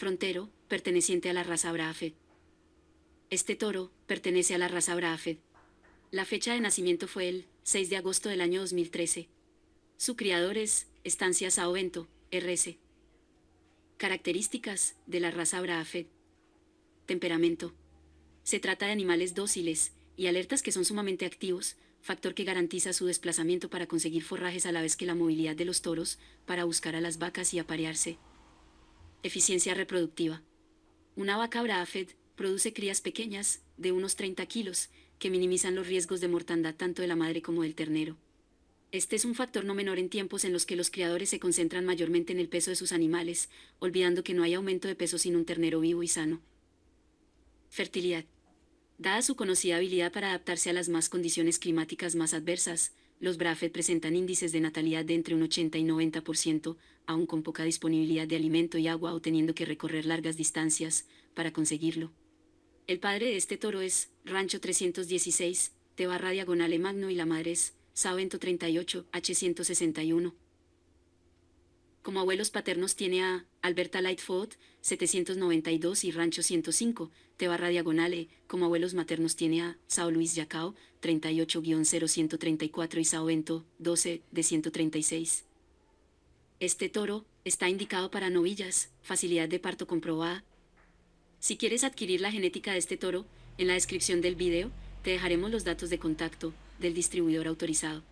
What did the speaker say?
frontero, perteneciente a la raza Abraafed. Este toro pertenece a la raza Abraafed. La fecha de nacimiento fue el 6 de agosto del año 2013. Su criador es Estancia Sao rs Características de la raza Abraafed: Temperamento. Se trata de animales dóciles y alertas que son sumamente activos, factor que garantiza su desplazamiento para conseguir forrajes a la vez que la movilidad de los toros para buscar a las vacas y aparearse. Eficiencia reproductiva. Una vaca Braford produce crías pequeñas, de unos 30 kilos, que minimizan los riesgos de mortandad tanto de la madre como del ternero. Este es un factor no menor en tiempos en los que los criadores se concentran mayormente en el peso de sus animales, olvidando que no hay aumento de peso sin un ternero vivo y sano. Fertilidad. Dada su conocida habilidad para adaptarse a las más condiciones climáticas más adversas, los BRAFET presentan índices de natalidad de entre un 80 y 90%, aún con poca disponibilidad de alimento y agua o teniendo que recorrer largas distancias para conseguirlo. El padre de este toro es Rancho 316, Tebarra Diagonal Magno y la madre es Savento 38, H161. Como abuelos paternos tiene a Alberta Lightfoot, 792 y Rancho 105, Tebarra Diagonale. Como abuelos maternos tiene a Sao Luis Yacao, 38-0134 y Sao Bento, 12, de 136. Este toro está indicado para novillas, facilidad de parto comprobada. Si quieres adquirir la genética de este toro, en la descripción del video, te dejaremos los datos de contacto del distribuidor autorizado.